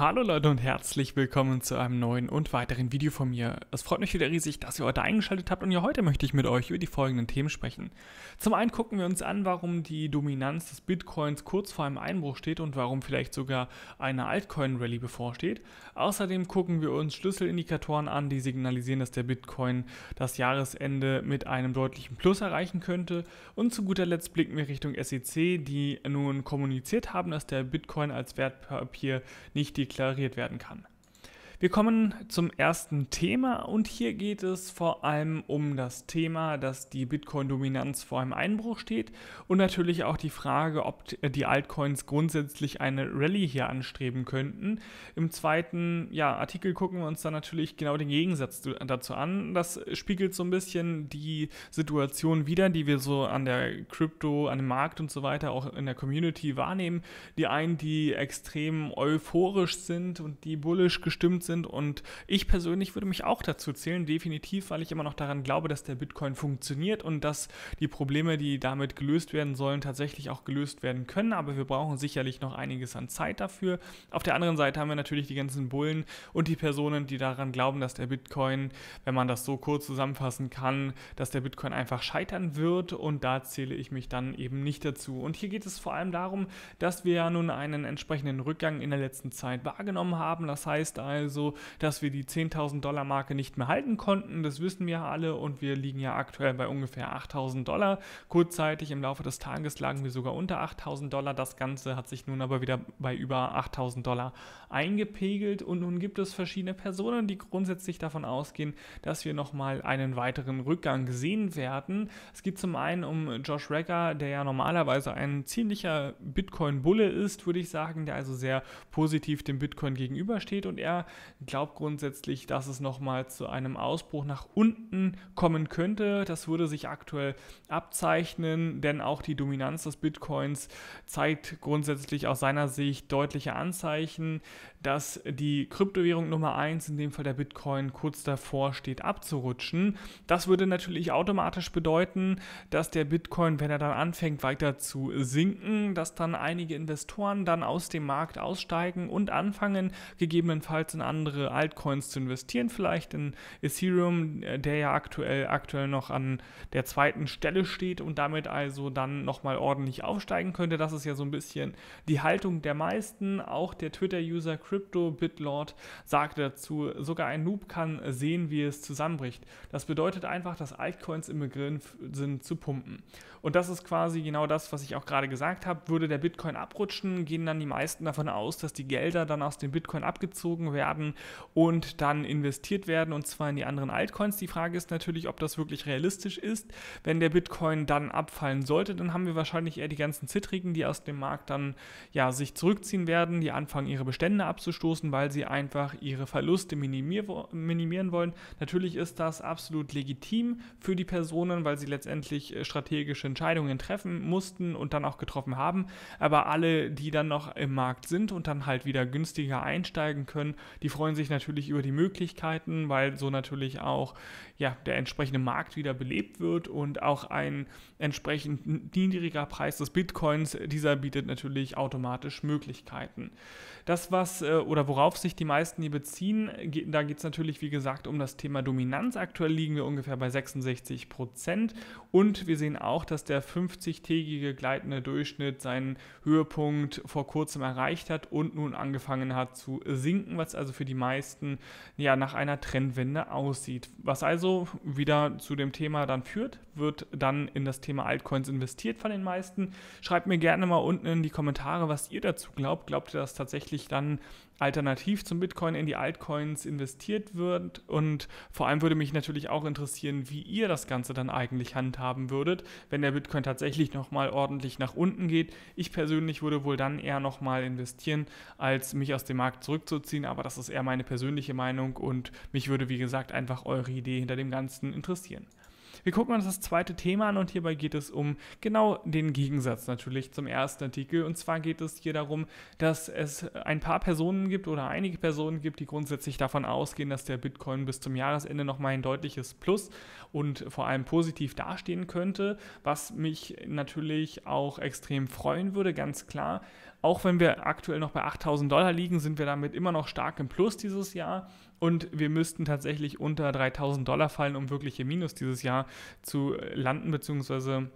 Hallo Leute und herzlich willkommen zu einem neuen und weiteren Video von mir. Es freut mich wieder riesig, dass ihr heute eingeschaltet habt und ja, heute möchte ich mit euch über die folgenden Themen sprechen. Zum einen gucken wir uns an, warum die Dominanz des Bitcoins kurz vor einem Einbruch steht und warum vielleicht sogar eine Altcoin-Rallye bevorsteht. Außerdem gucken wir uns Schlüsselindikatoren an, die signalisieren, dass der Bitcoin das Jahresende mit einem deutlichen Plus erreichen könnte. Und zu guter Letzt blicken wir Richtung SEC, die nun kommuniziert haben, dass der Bitcoin als Wertpapier nicht die deklariert werden kann. Wir kommen zum ersten Thema und hier geht es vor allem um das Thema, dass die Bitcoin-Dominanz vor einem Einbruch steht und natürlich auch die Frage, ob äh, die Altcoins grundsätzlich eine Rallye hier anstreben könnten. Im zweiten ja, Artikel gucken wir uns dann natürlich genau den Gegensatz dazu an. Das spiegelt so ein bisschen die Situation wieder, die wir so an der Krypto, an dem Markt und so weiter auch in der Community wahrnehmen. Die einen, die extrem euphorisch sind und die bullisch gestimmt sind, sind. Und ich persönlich würde mich auch dazu zählen, definitiv, weil ich immer noch daran glaube, dass der Bitcoin funktioniert und dass die Probleme, die damit gelöst werden sollen, tatsächlich auch gelöst werden können. Aber wir brauchen sicherlich noch einiges an Zeit dafür. Auf der anderen Seite haben wir natürlich die ganzen Bullen und die Personen, die daran glauben, dass der Bitcoin, wenn man das so kurz zusammenfassen kann, dass der Bitcoin einfach scheitern wird. Und da zähle ich mich dann eben nicht dazu. Und hier geht es vor allem darum, dass wir ja nun einen entsprechenden Rückgang in der letzten Zeit wahrgenommen haben. Das heißt also, so, dass wir die 10.000 Dollar Marke nicht mehr halten konnten. Das wissen wir alle und wir liegen ja aktuell bei ungefähr 8.000 Dollar. Kurzzeitig im Laufe des Tages lagen wir sogar unter 8.000 Dollar. Das Ganze hat sich nun aber wieder bei über 8.000 Dollar eingepegelt und nun gibt es verschiedene Personen, die grundsätzlich davon ausgehen, dass wir nochmal einen weiteren Rückgang sehen werden. Es geht zum einen um Josh Recker, der ja normalerweise ein ziemlicher Bitcoin-Bulle ist, würde ich sagen, der also sehr positiv dem Bitcoin gegenübersteht und er glaubt grundsätzlich, dass es nochmal zu einem Ausbruch nach unten kommen könnte. Das würde sich aktuell abzeichnen, denn auch die Dominanz des Bitcoins zeigt grundsätzlich aus seiner Sicht deutliche Anzeichen, dass die Kryptowährung Nummer 1, in dem Fall der Bitcoin, kurz davor steht abzurutschen. Das würde natürlich automatisch bedeuten, dass der Bitcoin, wenn er dann anfängt, weiter zu sinken, dass dann einige Investoren dann aus dem Markt aussteigen und anfangen, gegebenenfalls in andere Altcoins zu investieren, vielleicht in Ethereum, äh, der ja aktuell, aktuell noch an der zweiten Stelle steht und damit also dann nochmal ordentlich aufsteigen könnte. Das ist ja so ein bisschen die Haltung der meisten. Auch der Twitter-User Crypto Bitlord sagte dazu, sogar ein Noob kann sehen, wie es zusammenbricht. Das bedeutet einfach, dass Altcoins im Begriff sind zu pumpen. Und das ist quasi genau das, was ich auch gerade gesagt habe. Würde der Bitcoin abrutschen, gehen dann die meisten davon aus, dass die Gelder dann aus dem Bitcoin abgezogen werden werden und dann investiert werden und zwar in die anderen Altcoins. Die Frage ist natürlich, ob das wirklich realistisch ist. Wenn der Bitcoin dann abfallen sollte, dann haben wir wahrscheinlich eher die ganzen Zittrigen, die aus dem Markt dann ja sich zurückziehen werden, die anfangen ihre Bestände abzustoßen, weil sie einfach ihre Verluste minimieren wollen. Natürlich ist das absolut legitim für die Personen, weil sie letztendlich äh, strategische Entscheidungen treffen mussten und dann auch getroffen haben. Aber alle, die dann noch im Markt sind und dann halt wieder günstiger einsteigen können, die die freuen sich natürlich über die Möglichkeiten, weil so natürlich auch ja, der entsprechende Markt wieder belebt wird und auch ein entsprechend niedriger Preis des Bitcoins, dieser bietet natürlich automatisch Möglichkeiten. Das, was äh, oder worauf sich die meisten hier beziehen, da geht es natürlich, wie gesagt, um das Thema Dominanz. Aktuell liegen wir ungefähr bei 66 Prozent und wir sehen auch, dass der 50-tägige gleitende Durchschnitt seinen Höhepunkt vor kurzem erreicht hat und nun angefangen hat zu sinken, was also für die meisten ja nach einer Trendwende aussieht. Was also wieder zu dem Thema dann führt, wird dann in das Thema Altcoins investiert von den meisten. Schreibt mir gerne mal unten in die Kommentare, was ihr dazu glaubt. Glaubt ihr, dass tatsächlich dann alternativ zum Bitcoin in die Altcoins investiert wird. Und vor allem würde mich natürlich auch interessieren, wie ihr das Ganze dann eigentlich handhaben würdet, wenn der Bitcoin tatsächlich nochmal ordentlich nach unten geht. Ich persönlich würde wohl dann eher nochmal investieren, als mich aus dem Markt zurückzuziehen. Aber das ist eher meine persönliche Meinung und mich würde, wie gesagt, einfach eure Idee hinter dem Ganzen interessieren. Wir gucken uns das zweite Thema an und hierbei geht es um genau den Gegensatz natürlich zum ersten Artikel. Und zwar geht es hier darum, dass es ein paar Personen gibt oder einige Personen gibt, die grundsätzlich davon ausgehen, dass der Bitcoin bis zum Jahresende nochmal ein deutliches Plus und vor allem positiv dastehen könnte, was mich natürlich auch extrem freuen würde, ganz klar. Auch wenn wir aktuell noch bei 8000 Dollar liegen, sind wir damit immer noch stark im Plus dieses Jahr und wir müssten tatsächlich unter 3000 Dollar fallen, um wirklich im Minus dieses Jahr zu landen, beziehungsweise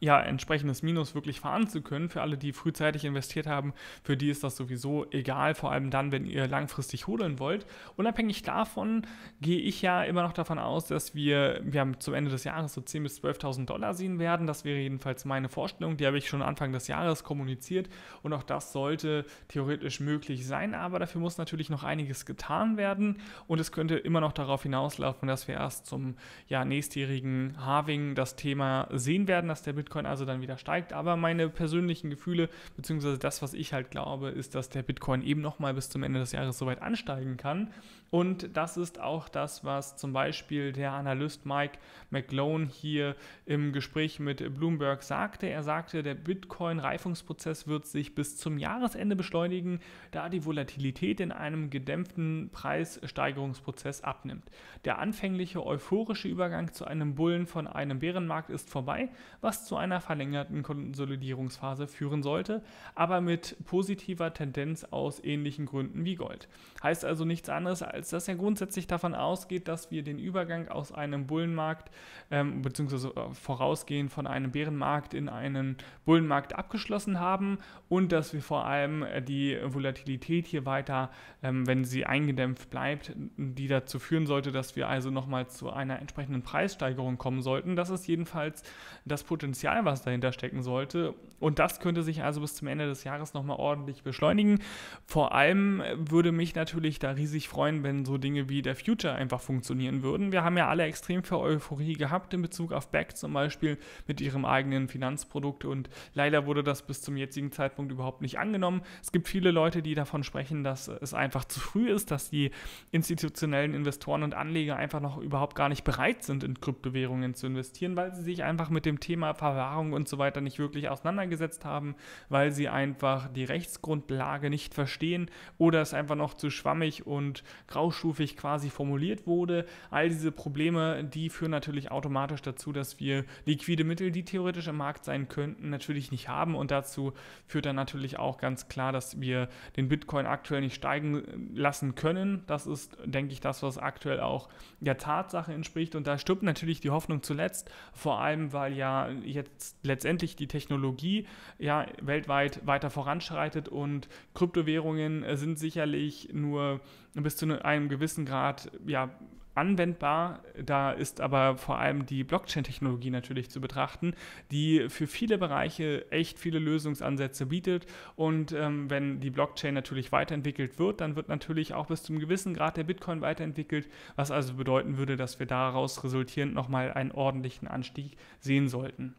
ja, entsprechendes Minus wirklich fahren zu können. Für alle, die frühzeitig investiert haben, für die ist das sowieso egal, vor allem dann, wenn ihr langfristig hodeln wollt. Unabhängig davon gehe ich ja immer noch davon aus, dass wir, wir haben zum Ende des Jahres so 10.000 bis 12.000 Dollar sehen werden. Das wäre jedenfalls meine Vorstellung. Die habe ich schon Anfang des Jahres kommuniziert und auch das sollte theoretisch möglich sein. Aber dafür muss natürlich noch einiges getan werden und es könnte immer noch darauf hinauslaufen, dass wir erst zum ja, nächstjährigen Harving das Thema sehen werden, dass der Bitcoin also dann wieder steigt. Aber meine persönlichen Gefühle, beziehungsweise das, was ich halt glaube, ist, dass der Bitcoin eben nochmal bis zum Ende des Jahres soweit ansteigen kann. Und das ist auch das, was zum Beispiel der Analyst Mike McLone hier im Gespräch mit Bloomberg sagte. Er sagte, der Bitcoin-Reifungsprozess wird sich bis zum Jahresende beschleunigen, da die Volatilität in einem gedämpften Preissteigerungsprozess abnimmt. Der anfängliche euphorische Übergang zu einem Bullen von einem Bärenmarkt ist vorbei, was zu zu einer verlängerten Konsolidierungsphase führen sollte, aber mit positiver Tendenz aus ähnlichen Gründen wie Gold. Heißt also nichts anderes, als dass er grundsätzlich davon ausgeht, dass wir den Übergang aus einem Bullenmarkt ähm, bzw. Äh, vorausgehend von einem Bärenmarkt in einen Bullenmarkt abgeschlossen haben und dass wir vor allem äh, die Volatilität hier weiter, ähm, wenn sie eingedämpft bleibt, die dazu führen sollte, dass wir also nochmal zu einer entsprechenden Preissteigerung kommen sollten. Das ist jedenfalls das Potenzial Potenzial, was dahinter stecken sollte. Und das könnte sich also bis zum Ende des Jahres nochmal ordentlich beschleunigen. Vor allem würde mich natürlich da riesig freuen, wenn so Dinge wie der Future einfach funktionieren würden. Wir haben ja alle extrem viel Euphorie gehabt in Bezug auf Back zum Beispiel mit ihrem eigenen Finanzprodukt und leider wurde das bis zum jetzigen Zeitpunkt überhaupt nicht angenommen. Es gibt viele Leute, die davon sprechen, dass es einfach zu früh ist, dass die institutionellen Investoren und Anleger einfach noch überhaupt gar nicht bereit sind, in Kryptowährungen zu investieren, weil sie sich einfach mit dem Thema Verwahrung und so weiter nicht wirklich auseinandergesetzt haben, weil sie einfach die Rechtsgrundlage nicht verstehen oder es einfach noch zu schwammig und graustufig quasi formuliert wurde. All diese Probleme, die führen natürlich automatisch dazu, dass wir liquide Mittel, die theoretisch im Markt sein könnten, natürlich nicht haben und dazu führt dann natürlich auch ganz klar, dass wir den Bitcoin aktuell nicht steigen lassen können. Das ist, denke ich, das, was aktuell auch der Tatsache entspricht und da stirbt natürlich die Hoffnung zuletzt, vor allem weil ja jetzt letztendlich die Technologie ja weltweit weiter voranschreitet und Kryptowährungen äh, sind sicherlich nur bis zu einem gewissen Grad ja anwendbar. Da ist aber vor allem die Blockchain-Technologie natürlich zu betrachten, die für viele Bereiche echt viele Lösungsansätze bietet. Und ähm, wenn die Blockchain natürlich weiterentwickelt wird, dann wird natürlich auch bis zum gewissen Grad der Bitcoin weiterentwickelt, was also bedeuten würde, dass wir daraus resultierend nochmal einen ordentlichen Anstieg sehen sollten.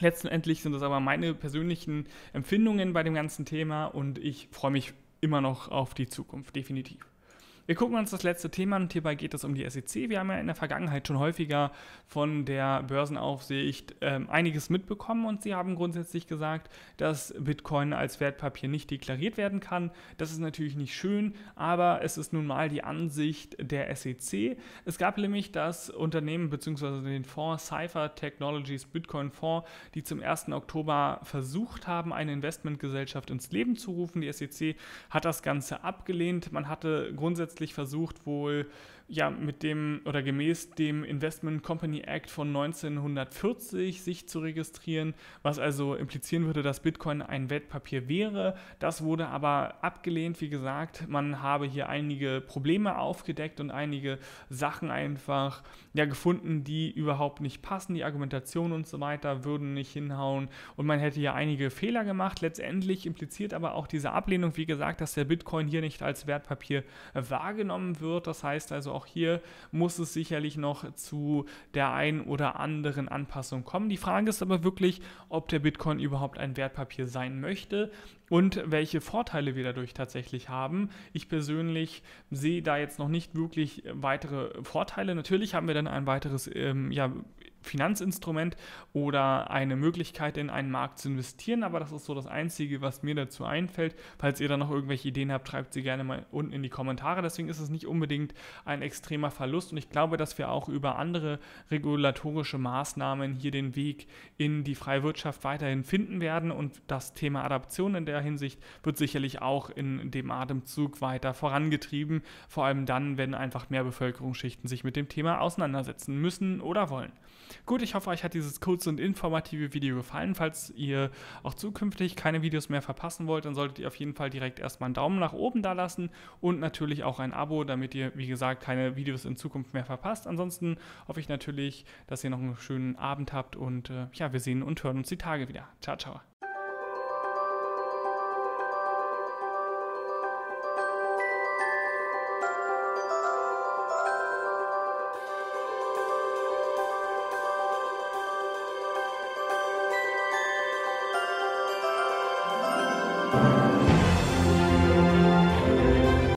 Letztendlich sind das aber meine persönlichen Empfindungen bei dem ganzen Thema und ich freue mich immer noch auf die Zukunft, definitiv. Wir gucken uns das letzte Thema an hierbei geht es um die SEC. Wir haben ja in der Vergangenheit schon häufiger von der Börsenaufsicht ähm, einiges mitbekommen und sie haben grundsätzlich gesagt, dass Bitcoin als Wertpapier nicht deklariert werden kann. Das ist natürlich nicht schön, aber es ist nun mal die Ansicht der SEC. Es gab nämlich das Unternehmen bzw. den Fonds Cypher Technologies Bitcoin Fonds, die zum 1. Oktober versucht haben, eine Investmentgesellschaft ins Leben zu rufen. Die SEC hat das Ganze abgelehnt. Man hatte grundsätzlich zusätzlich versucht wohl ja mit dem oder gemäß dem Investment Company Act von 1940 sich zu registrieren, was also implizieren würde, dass Bitcoin ein Wertpapier wäre. Das wurde aber abgelehnt, wie gesagt, man habe hier einige Probleme aufgedeckt und einige Sachen einfach ja gefunden, die überhaupt nicht passen, die Argumentation und so weiter würden nicht hinhauen und man hätte hier einige Fehler gemacht. Letztendlich impliziert aber auch diese Ablehnung, wie gesagt, dass der Bitcoin hier nicht als Wertpapier wahrgenommen wahrgenommen wird. Das heißt also, auch hier muss es sicherlich noch zu der einen oder anderen Anpassung kommen. Die Frage ist aber wirklich, ob der Bitcoin überhaupt ein Wertpapier sein möchte und welche Vorteile wir dadurch tatsächlich haben. Ich persönlich sehe da jetzt noch nicht wirklich weitere Vorteile. Natürlich haben wir dann ein weiteres ähm, ja, Finanzinstrument oder eine Möglichkeit in einen Markt zu investieren, aber das ist so das Einzige, was mir dazu einfällt. Falls ihr da noch irgendwelche Ideen habt, schreibt sie gerne mal unten in die Kommentare. Deswegen ist es nicht unbedingt ein extremer Verlust und ich glaube, dass wir auch über andere regulatorische Maßnahmen hier den Weg in die freie Wirtschaft weiterhin finden werden und das Thema Adaption in der Hinsicht wird sicherlich auch in dem Atemzug weiter vorangetrieben, vor allem dann, wenn einfach mehr Bevölkerungsschichten sich mit dem Thema auseinandersetzen müssen oder wollen. Gut, ich hoffe, euch hat dieses kurze und informative Video gefallen. Falls ihr auch zukünftig keine Videos mehr verpassen wollt, dann solltet ihr auf jeden Fall direkt erstmal einen Daumen nach oben da lassen und natürlich auch ein Abo, damit ihr, wie gesagt, keine Videos in Zukunft mehr verpasst. Ansonsten hoffe ich natürlich, dass ihr noch einen schönen Abend habt und äh, ja, wir sehen und hören uns die Tage wieder. Ciao, ciao.